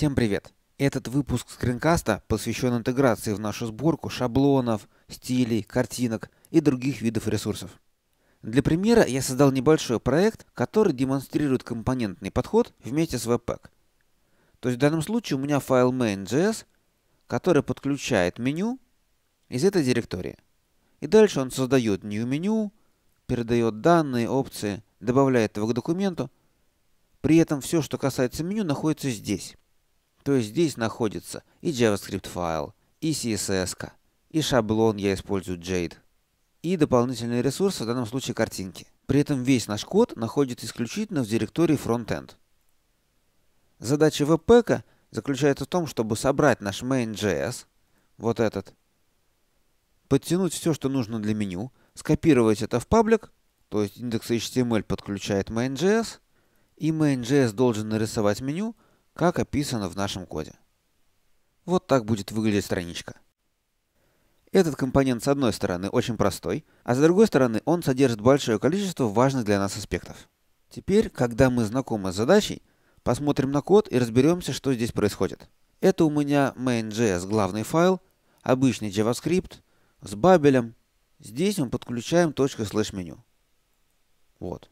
Всем привет! Этот выпуск скринкаста посвящен интеграции в нашу сборку шаблонов, стилей, картинок и других видов ресурсов. Для примера я создал небольшой проект, который демонстрирует компонентный подход вместе с Webpack. То есть в данном случае у меня файл main.js, который подключает меню из этой директории. И дальше он создает new меню, передает данные, опции, добавляет его к документу. При этом все, что касается меню, находится здесь. То есть здесь находится и JavaScript файл, и CSS, и шаблон я использую Jade, и дополнительные ресурсы, в данном случае картинки. При этом весь наш код находится исключительно в директории Frontend. Задача веб-пэка заключается в том, чтобы собрать наш main.js, вот этот, подтянуть все, что нужно для меню, скопировать это в паблик, то есть индекс HTML эм подключает main.js, и main.js должен нарисовать меню, как описано в нашем коде. Вот так будет выглядеть страничка. Этот компонент с одной стороны очень простой, а с другой стороны он содержит большое количество важных для нас аспектов. Теперь, когда мы знакомы с задачей, посмотрим на код и разберемся, что здесь происходит. Это у меня main.js главный файл, обычный JavaScript с бабелем. Здесь мы подключаем точка слэш меню. Вот.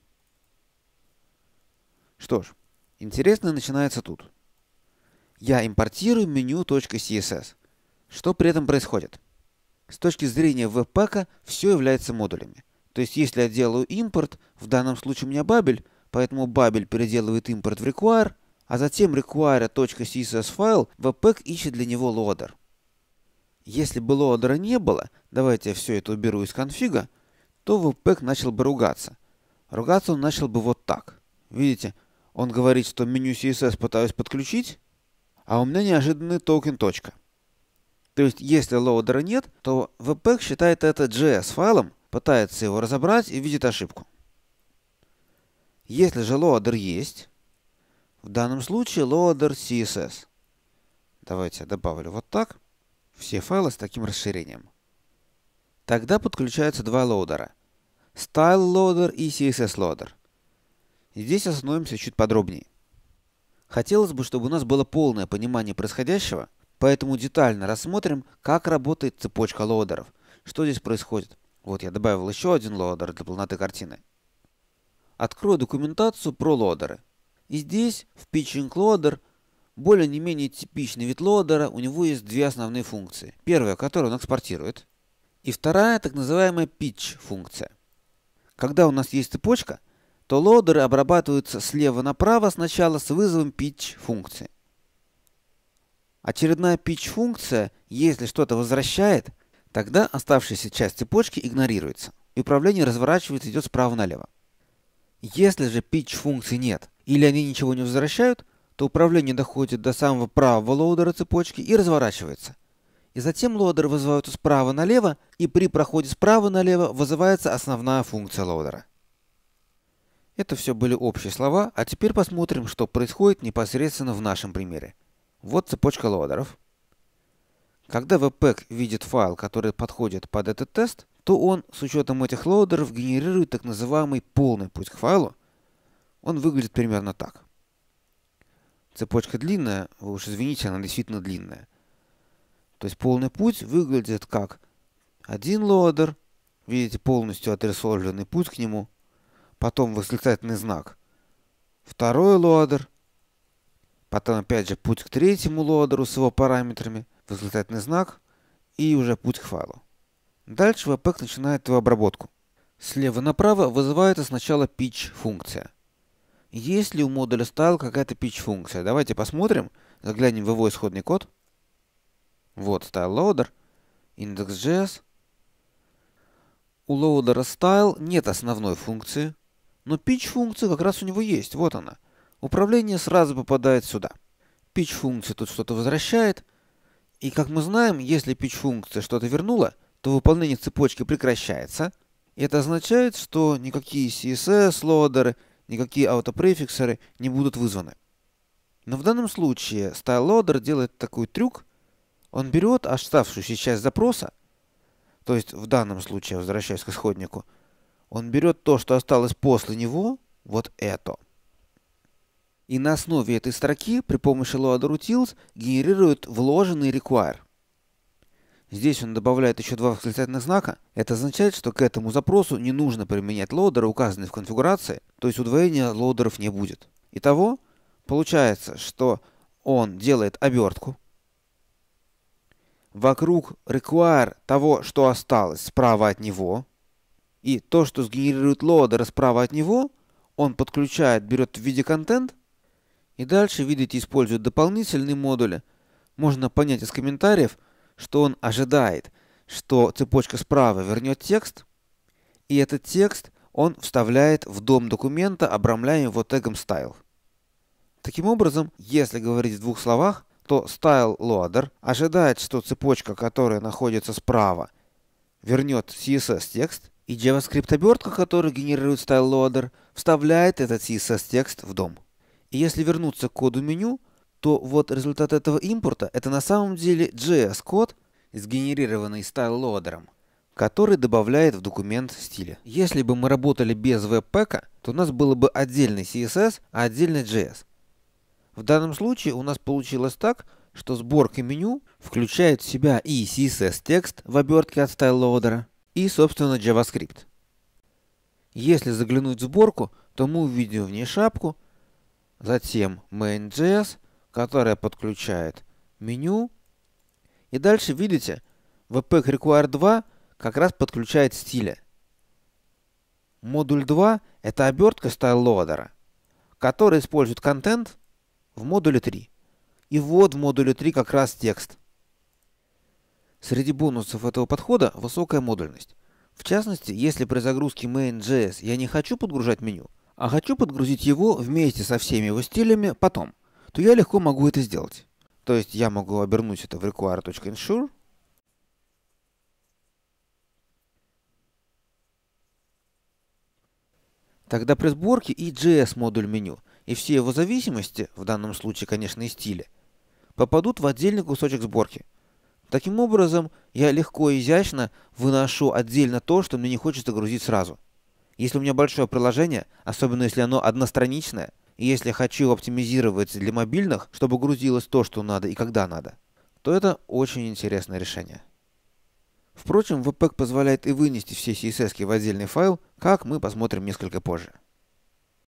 Что ж, Интересно начинается тут. Я импортирую меню .css. Что при этом происходит? С точки зрения веб все является модулями. То есть если я делаю импорт, в данном случае у меня бабель, поэтому бабель переделывает импорт в require, а затем require.css файл webpack ищет для него лоадер. Если бы лоадера не было, давайте я все это уберу из конфига, то webpack начал бы ругаться. Ругаться он начал бы вот так. Видите, он говорит, что меню CSS пытаюсь подключить, а у меня неожиданный токен .точка. То есть, если лоудера нет, то Webpack считает это JS-файлом, пытается его разобрать и видит ошибку. Если же лоадер есть, в данном случае лоадер CSS. Давайте я добавлю вот так. Все файлы с таким расширением. Тогда подключаются два лоадера. Style Loader и CSS Loader здесь остановимся чуть подробнее. Хотелось бы, чтобы у нас было полное понимание происходящего, поэтому детально рассмотрим, как работает цепочка лоадеров, что здесь происходит. Вот я добавил еще один лоадер для полноты картины. Открою документацию про лоадеры. И здесь в Pitching Loader более не менее типичный вид лоадера, у него есть две основные функции. Первая, которую он экспортирует, и вторая, так называемая pitch функция. Когда у нас есть цепочка, то лодеры обрабатываются слева направо сначала с вызовом pitch функции. Очередная pitch функция, если что-то возвращает, тогда оставшаяся часть цепочки игнорируется, и управление разворачивается идет справа налево. Если же pitch функций нет или они ничего не возвращают, то управление доходит до самого правого лоудера цепочки и разворачивается. И затем лоудер вызываются справа налево, и при проходе справа налево вызывается основная функция лоудера. Это все были общие слова, а теперь посмотрим, что происходит непосредственно в нашем примере. Вот цепочка лоадеров. Когда Webpack видит файл, который подходит под этот тест, то он с учетом этих лоадеров генерирует так называемый полный путь к файлу. Он выглядит примерно так. Цепочка длинная, вы уж извините, она действительно длинная. То есть полный путь выглядит как один лоадер, видите полностью отрисованный путь к нему, потом восклицательный знак. Второй лоадер. Потом опять же путь к третьему лоадеру с его параметрами, восклицательный знак и уже путь к файлу. Дальше веб начинает его обработку. Слева направо вызывается сначала pitch функция. Есть ли у модуля style какая-то pitch функция? Давайте посмотрим, заглянем в его исходный код. Вот style loader, index.js. У loader style нет основной функции, но pitch-функция как раз у него есть, вот она. Управление сразу попадает сюда. Pitch-функция тут что-то возвращает. И как мы знаем, если pitch-функция что-то вернула, то выполнение цепочки прекращается. И это означает, что никакие CSS, лодеры, никакие аутопрефиксеры не будут вызваны. Но в данном случае StyleLoader делает такой трюк. Он берет оставшуюся часть запроса, то есть в данном случае, возвращаясь к исходнику, он берет то, что осталось после него, вот это. И на основе этой строки при помощи load генерирует вложенный require. Здесь он добавляет еще два восклицательных знака. Это означает, что к этому запросу не нужно применять лоадеры, указанные в конфигурации, то есть удвоения лоадеров не будет. Итого, получается, что он делает обертку. Вокруг require того, что осталось справа от него, и то, что сгенерирует лоадер справа от него, он подключает, берет в виде контент, и дальше, видите, использует дополнительные модули. Можно понять из комментариев, что он ожидает, что цепочка справа вернет текст, и этот текст он вставляет в дом документа, обрамляя его тегом style. Таким образом, если говорить в двух словах, то style loader ожидает, что цепочка, которая находится справа, вернет CSS текст, и JavaScript-обертка, которую генерирует StyleLoader, вставляет этот CSS-текст в дом. И если вернуться к коду меню, то вот результат этого импорта — это на самом деле JS-код, сгенерированный StyleLoader, который добавляет в документ стиля. Если бы мы работали без веб то у нас было бы отдельный CSS, а отдельный JS. В данном случае у нас получилось так, что сборка меню включает в себя и CSS-текст в обертке от StyleLoader, и, собственно, JavaScript. Если заглянуть в сборку, то мы увидим в ней шапку, затем main.js, которая подключает меню. И дальше, видите, wp require 2 как раз подключает стили. Модуль 2 — это обертка стайл-лоадера, который использует контент в модуле 3. И вот в модуле 3 как раз текст — Среди бонусов этого подхода высокая модульность. В частности, если при загрузке main.js я не хочу подгружать меню, а хочу подгрузить его вместе со всеми его стилями потом, то я легко могу это сделать. То есть я могу обернуть это в require.ensure, Тогда при сборке и JS модуль меню, и все его зависимости, в данном случае, конечно, и стили, попадут в отдельный кусочек сборки – Таким образом, я легко и изящно выношу отдельно то, что мне не хочется грузить сразу. Если у меня большое приложение, особенно если оно одностраничное, и если я хочу оптимизировать для мобильных, чтобы грузилось то, что надо и когда надо, то это очень интересное решение. Впрочем, Webpack позволяет и вынести все CSS в отдельный файл, как мы посмотрим несколько позже.